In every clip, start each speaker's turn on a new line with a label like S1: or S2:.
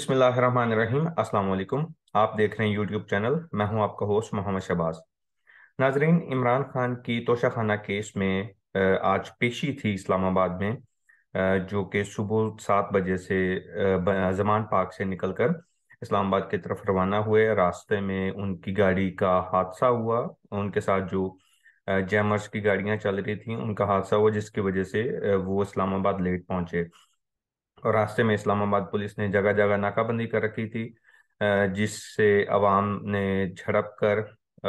S1: बिस्मिल्लाहिर्रहमानिर्रहीम अस्सलाम वालेकुम आप देख रहे हैं यूट्यूब चैनल मैं हूं आपका होस्ट मोहम्मद शबाज नाजरीन इमरान खान की तोशाखाना केस में आज पेशी थी इस्लामाबाद में जो कि सुबह सात बजे से जमान पार्क से निकलकर इस्लामाबाद की तरफ रवाना हुए रास्ते में उनकी गाड़ी का हादसा हुआ उनके साथ जो जैमर्स की गाड़ियां चल रही थी उनका हादसा हुआ जिसकी वजह से वो इस्लामाबाद लेट पहुंचे और रास्ते में इस्लामाबाद पुलिस ने जगह जगह नाकाबंदी कर रखी थी जिससे अवाम ने झड़प कर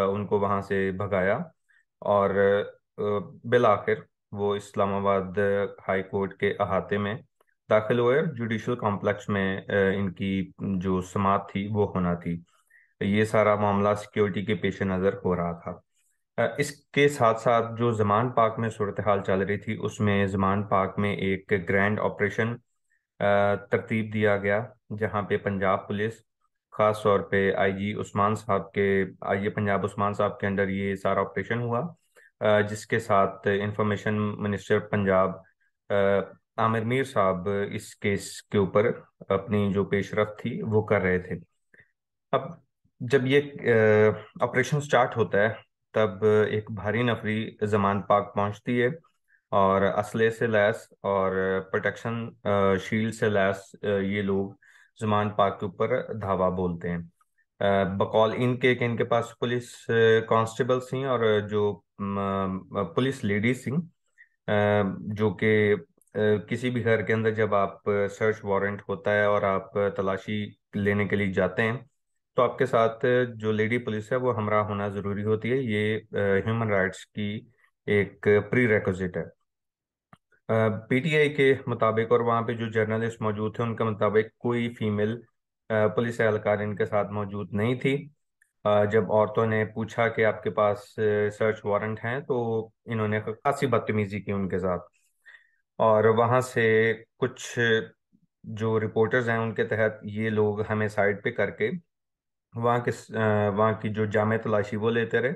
S1: उनको वहां से भगाया और बिल आखिर वो इस्लामाबाद हाई कोर्ट के अहाते में दाखिल हुए जुडिशल कॉम्प्लेक्स में इनकी जो समात थी वो होना थी ये सारा मामला सिक्योरिटी के पेश नज़र हो रहा था इसके साथ साथ जो जमान पार्क में सूरत हाल चल रही थी उसमें जमान पार्क में एक ग्रैंड ऑपरेशन तरतीब दिया गया जहाँ पे पंजाब पुलिस ख़ास तौर पे आईजी उस्मान साहब के आईजी पंजाब उस्मान साहब के अंडर ये सारा ऑपरेशन हुआ जिसके साथ इंफॉर्मेशन मिनिस्टर पंजाब आमिर मीर साहब इस केस के ऊपर अपनी जो पेशरफ थी वो कर रहे थे अब जब ये ऑपरेशन स्टार्ट होता है तब एक भारी नफरी जमान पाक पहुंचती है और असले से लैस और प्रोटेक्शन शील्ड से लैस ये लोग जुमान पाक के ऊपर धावा बोलते हैं बकौल इनके के इनके पास पुलिस कांस्टेबल थी और जो पुलिस लेडीज थी जो कि किसी भी घर के अंदर जब आप सर्च वारंट होता है और आप तलाशी लेने के लिए जाते हैं तो आपके साथ जो लेडी पुलिस है वो हमरा होना ज़रूरी होती है ये ह्यूमन राइट्स की एक प्री रेकोजिट है पीटीआई के मुताबिक और वहाँ पे जो जर्नलिस्ट मौजूद थे उनके मुताबिक कोई फीमेल पुलिस एहलकार इनके साथ मौजूद नहीं थी जब औरतों ने पूछा कि आपके पास सर्च वारंट हैं तो इन्होंने खासी बदतमीजी की उनके साथ और वहाँ से कुछ जो रिपोर्टर्स हैं उनके तहत ये लोग हमें साइड पे करके वहाँ के वहाँ की जो जाम तलाशी वो लेते रहे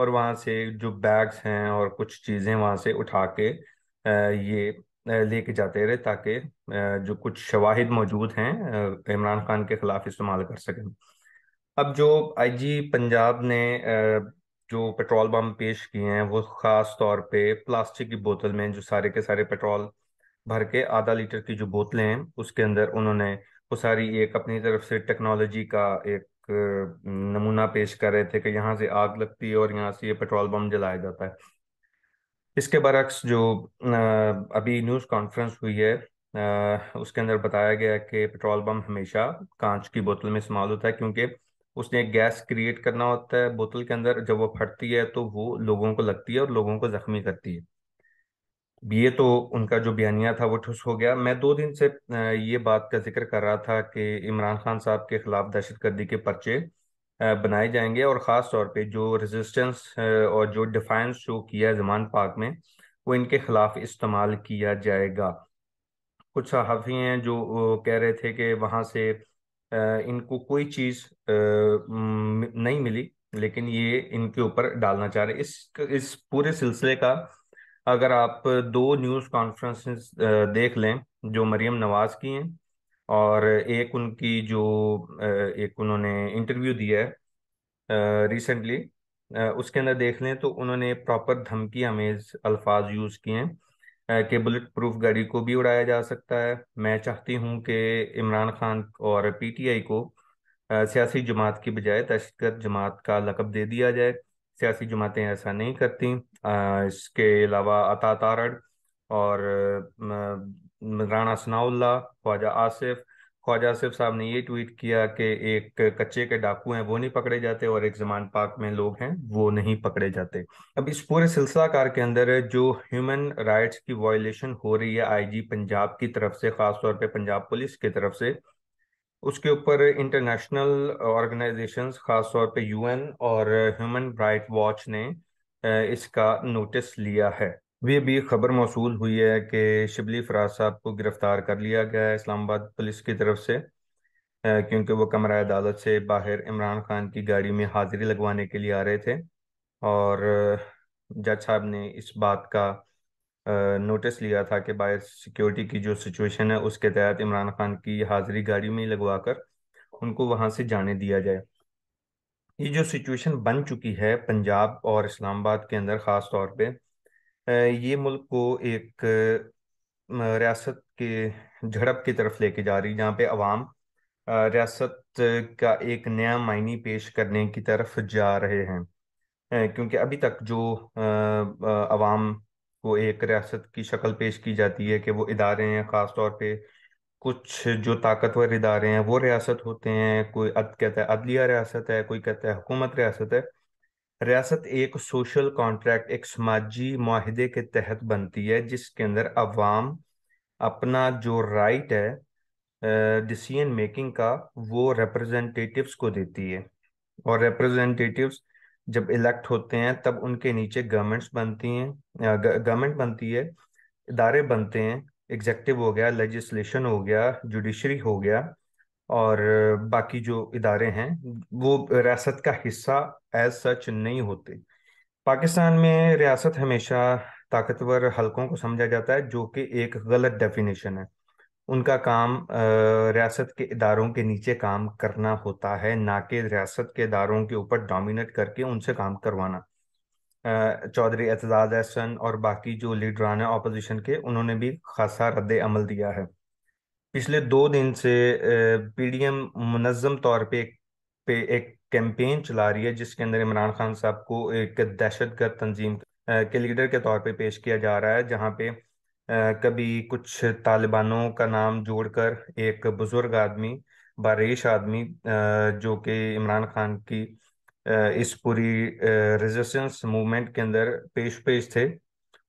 S1: और वहाँ से जो बैग्स हैं और कुछ चीज़ें वहाँ से उठा के ये लेके जाते रहे ताकि जो कुछ शवाहिद मौजूद हैं इमरान खान के खिलाफ इस्तेमाल कर सकें अब जो आईजी पंजाब ने जो पेट्रोल बम पेश किए हैं वो ख़ास तौर पे प्लास्टिक की बोतल में जो सारे के सारे पेट्रोल भर के आधा लीटर की जो बोतलें हैं उसके अंदर उन्होंने वो सारी एक अपनी तरफ से टेक्नोलॉजी का एक नमूना पेश कर रहे थे कि यहाँ से आग लगती है और यहाँ से ये पेट्रोल बम जलाया जाता है इसके बरक्स जो अभी न्यूज़ कॉन्फ्रेंस हुई है उसके अंदर बताया गया कि पेट्रोल बम हमेशा कांच की बोतल में इस्तेमाल होता है क्योंकि उसने गैस क्रिएट करना होता है बोतल के अंदर जब वो फटती है तो वो लोगों को लगती है और लोगों को जख्मी करती है ये तो उनका जो बयानिया था वो ठुस हो गया मैं दो दिन से ये बात का जिक्र कर रहा था कि इमरान खान साहब के खिलाफ दहशत गर्दी के पर्चे बनाए जाएंगे और ख़ास तौर पे जो रेजिस्टेंस और जो डिफाइंस शो किया है जमान पाक में वो इनके ख़िलाफ़ इस्तेमाल किया जाएगा कुछ सहाफ़ी हैं जो कह रहे थे कि वहाँ से इनको कोई चीज़ नहीं मिली लेकिन ये इनके ऊपर डालना चाह रहे इस इस पूरे सिलसिले का अगर आप दो न्यूज़ कॉन्फ्रेंसेस देख लें जो मरियम नवाज़ की हैं और एक उनकी जो एक उन्होंने इंटरव्यू दिया है रिसेंटली उसके अंदर देख लें तो उन्होंने प्रॉपर धमकी आमेज़ अल्फाज यूज़ किए हैं कि बुलेट प्रूफ गाड़ी को भी उड़ाया जा सकता है मैं चाहती हूं कि इमरान खान और पीटीआई को सियासी जमात की बजाय दहशतगर्द जमात का लकब दे दिया जाए सियासी जमातें ऐसा नहीं करती इसके अलावा अता और राना सनाउल्ला ख्वाजा आसिफ ख्वाजा आसिफ साहब ने ये ट्वीट किया कि एक कच्चे के डाकू हैं वो नहीं पकड़े जाते और एक जमान पाक में लोग हैं वो नहीं पकड़े जाते अब इस पूरे सिलसिलाकार के अंदर जो ह्यूमन राइट्स की वायलेशन हो रही है आईजी पंजाब की तरफ से खासतौर पर पंजाब पुलिस की तरफ से उसके ऊपर इंटरनेशनल ऑर्गेनाइजेशन खासतौर पर यूएन और ह्यूमन राइट वॉच ने इसका नोटिस लिया है अभी अभी खबर मौसू हुई है कि शिबली फराज साहब को गिरफ्तार कर लिया गया है इस्लामाबाद पुलिस की तरफ से क्योंकि वो कमरा अदालत से बाहर इमरान खान की गाड़ी में हाजिरी लगवाने के लिए आ रहे थे और जज साहब ने इस बात का नोटिस लिया था कि बाहर सिक्योरिटी की जो सिचुएशन है उसके तहत इमरान खान की हाजिरी गाड़ी में ही लगवा कर उनको वहाँ से जाने दिया जाए ये जो सिचुएशन बन चुकी है पंजाब और इस्लामाबाद के अंदर ख़ास तौर पर ये मुल्क को एक रियासत के झड़प की तरफ लेके जा रही जहाँ पे अवाम रियासत का एक नया मायने पेश करने की तरफ जा रहे हैं क्योंकि अभी तक जो अवाम को एक रियासत की शक्ल पेश की जाती है कि वो इदारे हैं ख़ास तौर पे कुछ जो ताकतवर इदारे हैं वो रियासत होते हैं कोई अद कहता है अदलिया रियासत है कोई कहता है हुकूमत रियासत है रियासत एक सोशल कॉन्ट्रैक्ट एक समाजी माहदे के तहत बनती है जिसके अंदर अवाम अपना जो राइट है डिसीजन मेकिंग का वो रिप्रेजेंटेटिव्स को देती है और रिप्रेजेंटेटिव्स जब इलेक्ट होते हैं तब उनके नीचे गवर्नमेंट्स बनती हैं गवर्नमेंट बनती है इदारे बनते हैं एग्जेक्टिव हो गया लेजिस्लेशन हो गया जुडिशरी हो गया और बाकी जो इदारे हैं वो रियासत का हिस्सा एज सच नहीं होते पाकिस्तान में रियासत हमेशा ताकतवर हलकों को समझा जाता है जो कि एक गलत डेफिनेशन है उनका काम रियासत के इदारों के नीचे काम करना होता है ना कि रियासत के इदारों के ऊपर डोमिनेट करके उनसे काम करवाना चौधरी एतजाज एहसन और बाकी जो लीडरान है अपोजिशन के उन्होंने भी खासा रद्द अमल दिया है पिछले दो दिन से पीडीएम मुनज़म तौर पे एक पे एक कैंपेन चला रही है जिसके अंदर इमरान खान साहब को एक दहशत गर्द तंजीम के लीडर के तौर पे पेश किया जा रहा है जहाँ पे कभी कुछ तालिबानों का नाम जोड़कर एक बुजुर्ग आदमी बारिश आदमी जो कि इमरान खान की इस पूरी रेजिस्टेंस मूवमेंट के अंदर पेश पेश थे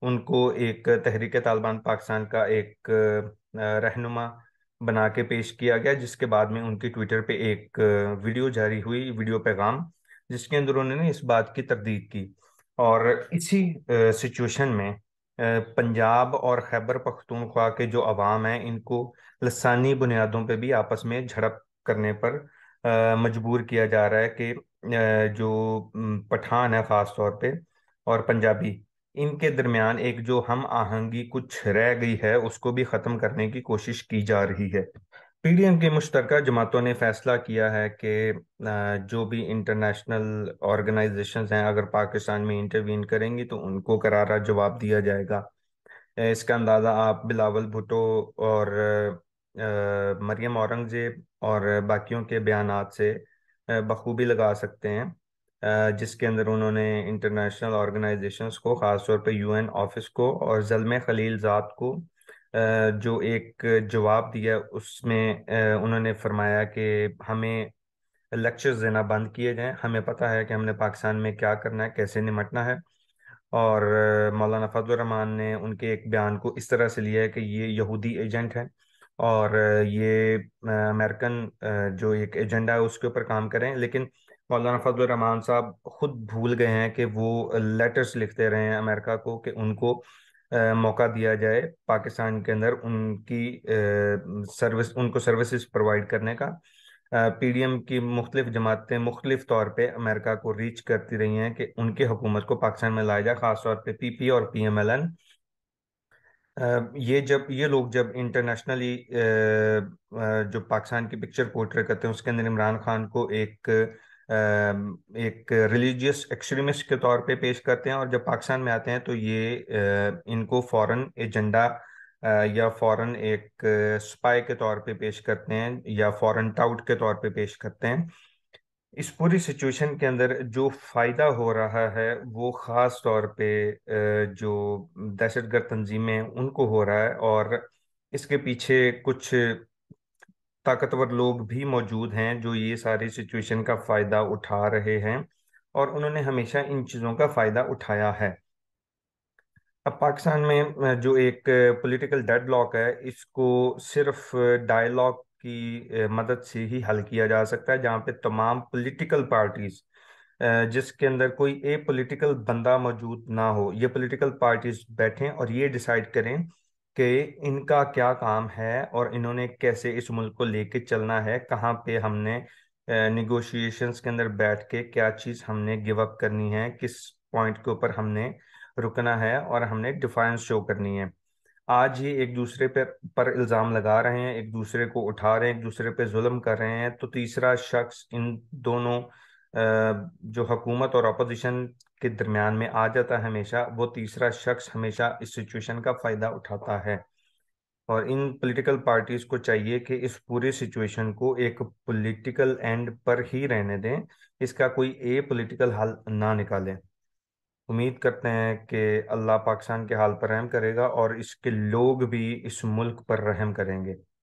S1: उनको एक तहरीक तालिबान पाकिस्तान का एक रहनुमा बना के पेश किया गया जिसके बाद में उनकी ट्विटर पे एक वीडियो जारी हुई वीडियो पैगाम जिसके अंदर उन्होंने इस बात की तकदीद की और इसी सिचुएशन में पंजाब और खैबर पख्तूनख्वा के जो अवाम हैं इनको लसानी बुनियादों पे भी आपस में झड़प करने पर मजबूर किया जा रहा है कि जो पठान है ख़ास तौर पे और पंजाबी इनके दरमियान एक जो हम आहंगी कुछ रह गई है उसको भी ख़त्म करने की कोशिश की जा रही है पीडीएम के मुश्तर जमातों ने फैसला किया है कि जो भी इंटरनेशनल ऑर्गेनाइजेशन हैं अगर पाकिस्तान में इंटरवीन करेंगी तो उनको करारा जवाब दिया जाएगा इसका अंदाज़ा आप बिलावल भुटो और मरियम औरंगजेब और बाकियों के बयान से बखूबी लगा सकते हैं जिसके अंदर उन्होंने इंटरनेशनल ऑर्गेनाइजेशंस को ख़ासतौर पर यूएन ऑफिस को और जलम खलील ज़ात को जो एक जवाब दिया उसमें उन्होंने फरमाया कि हमें लेक्चर्स देना बंद किए जाएं हमें पता है कि हमने पाकिस्तान में क्या करना है कैसे निमटना है और मौलाना फजलरहमान ने उनके एक बयान को इस तरह से लिया है कि ये यहूदी एजेंट है और ये अमेरिकन जो एक एजेंडा है उसके ऊपर काम करें लेकिन मौलाना फजल रहमान साहब खुद भूल गए हैं कि वो लेटर्स लिखते रहे हैं अमेरिका को कि उनको आ, मौका दिया जाए पाकिस्तान के अंदर उनकी सर्विस उनको सर्विसेज प्रोवाइड करने का पी डी एम की मुख्तलिफ जमातें मुख्तलिफ तौर पे अमेरिका को रीच करती रही हैं कि उनकी हुकूमत को पाकिस्तान में लाया जाए ख़ासतौर पर पी पी और पी एम एल एन ये जब ये लोग जब इंटरनेशनली जो पाकिस्तान की पिक्चर पोर्ट्रेट करते हैं उसके अंदर इमरान खान को एक एक रिलीजियस एक्सट्रीमिस्ट के तौर पे पेश करते हैं और जब पाकिस्तान में आते हैं तो ये इनको फॉरेन एजेंडा या फॉरेन एक स्पाई के तौर पे पेश करते हैं या फॉरेन टाउट के तौर पे पेश करते हैं इस पूरी सिचुएशन के अंदर जो फ़ायदा हो रहा है वो ख़ास तौर पे जो दहशतगर्द तंजीमें उनको हो रहा है और इसके पीछे कुछ ताकतवर लोग भी मौजूद हैं जो ये सारे सिचुएशन का फ़ायदा उठा रहे हैं और उन्होंने हमेशा इन चीज़ों का फ़ायदा उठाया है अब पाकिस्तान में जो एक पॉलिटिकल डेड लॉक है इसको सिर्फ डायलॉग की मदद से ही हल किया जा सकता है जहाँ पे तमाम पॉलिटिकल पार्टीज़ जिसके अंदर कोई ए पॉलिटिकल बंदा मौजूद ना हो ये पॉलिटिकल पार्टीज बैठें और ये डिसाइड करें कि इनका क्या काम है और इन्होंने कैसे इस मुल्क को लेके चलना है कहाँ पे हमने निगोशिएशंस के अंदर बैठ के क्या चीज़ हमने गिव अप करनी है किस पॉइंट के ऊपर हमने रुकना है और हमने डिफाइंस शो करनी है आज ये एक दूसरे पर पर इल्ज़ाम लगा रहे हैं एक दूसरे को उठा रहे हैं एक दूसरे पे जुल्म कर रहे हैं तो तीसरा शख्स इन दोनों जो हकूमत और अपोजिशन के दरम्यान में आ जाता है हमेशा वो तीसरा शख्स हमेशा इस सिचुएशन का फ़ायदा उठाता है और इन पॉलिटिकल पार्टीज को चाहिए कि इस पूरे सिचुएशन को एक पॉलिटिकल एंड पर ही रहने दें इसका कोई ए पॉलिटिकल हल ना निकालें उम्मीद करते हैं कि अल्लाह पाकिस्तान के हाल पर रहम करेगा और इसके लोग भी इस मुल्क पर रहम करेंगे